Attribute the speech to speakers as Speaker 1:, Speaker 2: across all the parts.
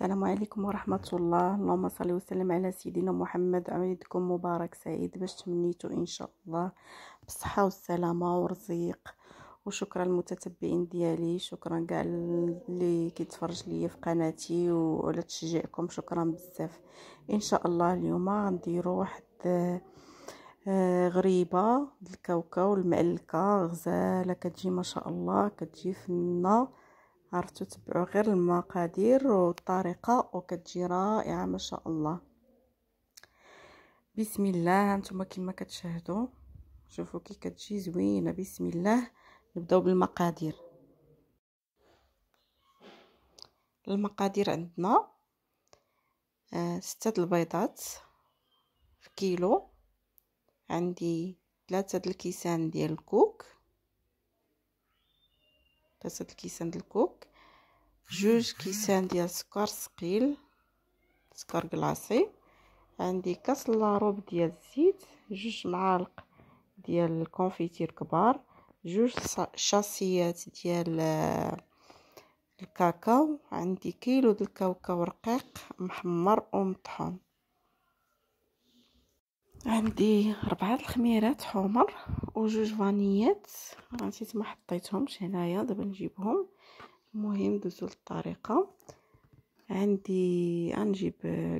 Speaker 1: السلام عليكم ورحمة الله اللهم صل وسلم على سيدنا محمد عيدكم مبارك سعيد باش تمنيتو إن شاء الله بالصحة والسلامة ورزيق وشكرا المتتبعين ديالي شكرا كاع اللي كيتفرج ليا في قناتي وعلى تشجيعكم شكرا بزاف ان شاء الله اليوم غنديرو واحد آه، غريبه الكاوكاو المعلكه غزاله كتجي ما شاء الله كتجي فنه عرفتوا تبعوا غير المقادير والطريقه وكتجي رائعه ما شاء الله بسم الله هانتوما كما كتشاهدوا شوفوا كي كتجي زوينه بسم الله نبداو بالمقادير المقادير عندنا آه ستة البيضات في كيلو عندي ثلاثة الكيسان ديال الكوك باسة الكيسان ديال الكوك جوج كيسان ديال سكر ثقيل سكر كلاصي عندي كاس لاروب ديال الزيت جوج معالق ديال الكونفيتير كبار جوج شاسيات ديال آه، الكاكاو عندي كيلو ديال الكاوكاو رقيق محمر ومطحون عندي ربعة الخميرات حمر وجوج فانيات نسيت ما حطيتهمش هنايا دابا نجيبهم المهم دوزو للطريقه عندي غنجيب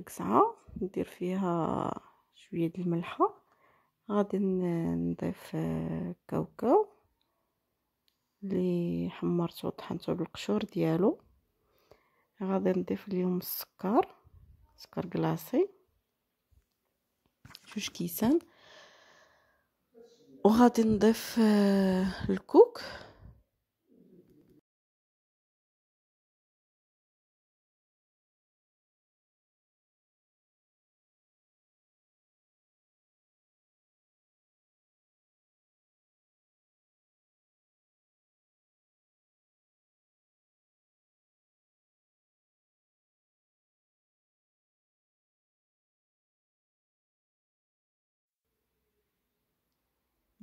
Speaker 1: قزعه ندير فيها شويه د الملحه غادي نضيف كاوكاو اللي حمرتو وطحنتو بالقشور ديالو غادي نضيف ليهم السكر سكر كلاصي جوج كيسان وغادي نضيف آه، الكوك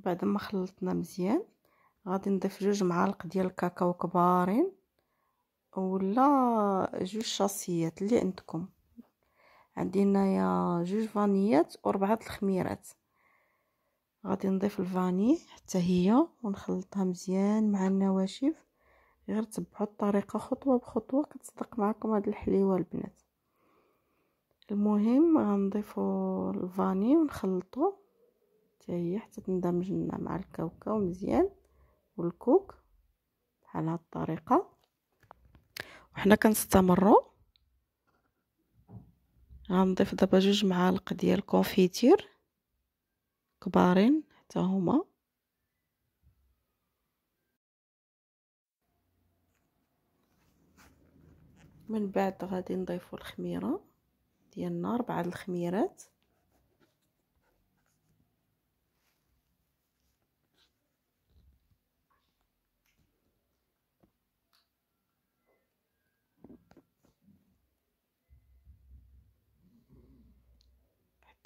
Speaker 1: بعد ما خلطنا مزيان غادي نضيف جوج معالق ديال الكاكاو كبارين ولا جوج شاصيات اللي عندكم عندي هنايا جوج فانيات وربعه الخميرات غادي نضيف الفاني حتى هي ونخلطها مزيان مع النواشف غير تبعوا الطريقه خطوه بخطوه كتصدق معكم هذه الحليوه البنات المهم غنضيفوا الفاني ونخلطوه هي حتى تندمج لنا مع الكاوكاو مزيان والكوك بحال هاد الطريقه وحنا كنستمروا غنضيف دابا جوج معالق ديال الكونفيتير كبارين حتى هما من بعد غادي نضيفوا الخميره ديالنا ربعه الخميرات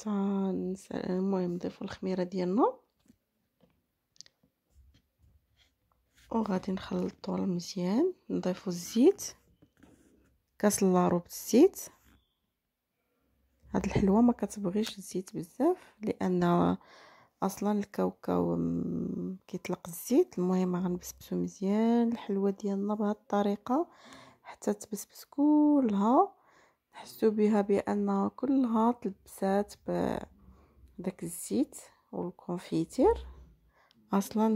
Speaker 1: حتى المهم نضيفو الخميره ديالنا وغادي نخلطوا مزيان نضيفو الزيت كاس لارو الزيت هاد الحلوه ما كتبغيش الزيت بزاف لان اصلا الكاوكاو كيطلق الزيت المهم غنبسبسو مزيان الحلوه ديالنا بهاد الطريقه حتى تبسبس كلها حسوا بها بان كلها تلبسات بداك الزيت والكونفيتير اصلا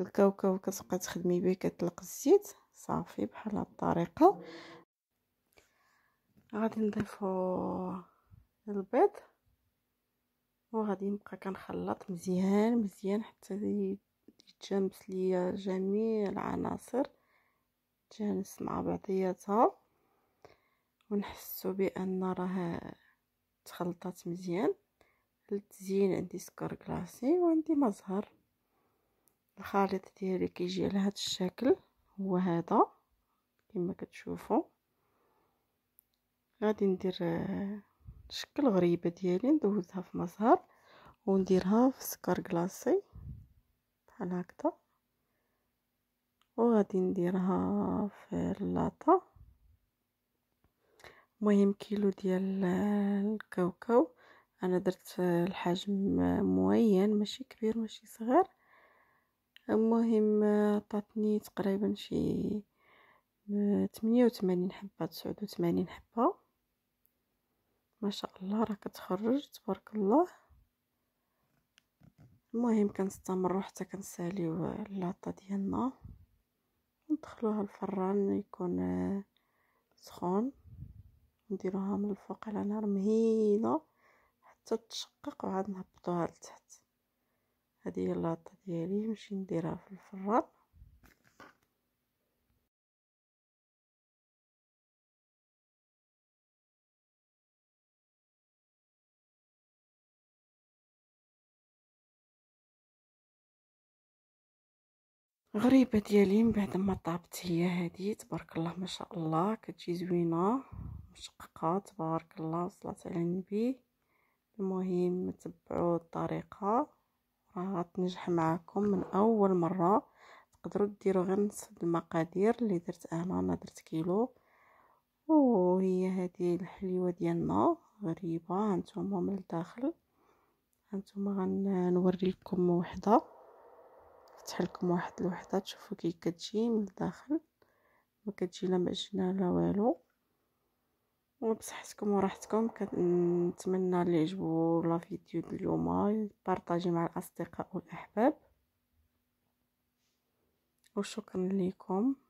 Speaker 1: الكاوكاو آه، كتبقى تخدمي به كتلق الزيت صافي بحال هاد الطريقه غادي نضيفو البيض وغادي نبقى كنخلط مزيان مزيان حتى يتجانس ليا جميع العناصر تجانس مع بعضياتها ونحسو بان راه تخلطات مزيان للتزيين عندي سكر كلاصي وعندي مزهر الخليط ديالي كيجي على هذا الشكل هو هذا كما كتشوفوا غادي ندير آه، شكل غريبه ديالي ندوزها في مزهر ونديرها في سكر كلاصي بحال هكذا وغادي نديرها في اللاطه مهم كيلو ديال الكاوكاو انا درت الحجم معين ماشي كبير ماشي صغير المهم عطاتني تقريبا شي 88 حبه 89 حبه ما شاء الله راه كتخرج تبارك الله المهم كنستمروا حتى كنساليو اللاطا ديالنا وندخلوها الفران يكون سخون نديروها من الفوق على نار مهيله حتى تشقق وعاد نهبطوها لتحت هذه هي اللاطه ديالي نمشي نديرها في الفران غريبه ديالي من بعد ما طابت هي هذه تبارك الله ما شاء الله كتجي زوينه مشققه تبارك الله وصلت على النبي المهم تبعوا الطريقه راه غتنجح معكم من اول مره تقدروا ديروا غير نص المقادير اللي درت انا انا درت كيلو وهي هذه الحليوه ديالنا غريبه هانتوما من الداخل هانتوما غنوريكم وحده فتح لكم واحد الوحده تشوفوا كي كتجي من الداخل ما كتجي لا معجنه لا والو وبصحتكم وراحتكم كنتمنى اللي يعجبو لا فيديو اليوم بارطاجي مع الاصدقاء والاحباب وشكرا ليكم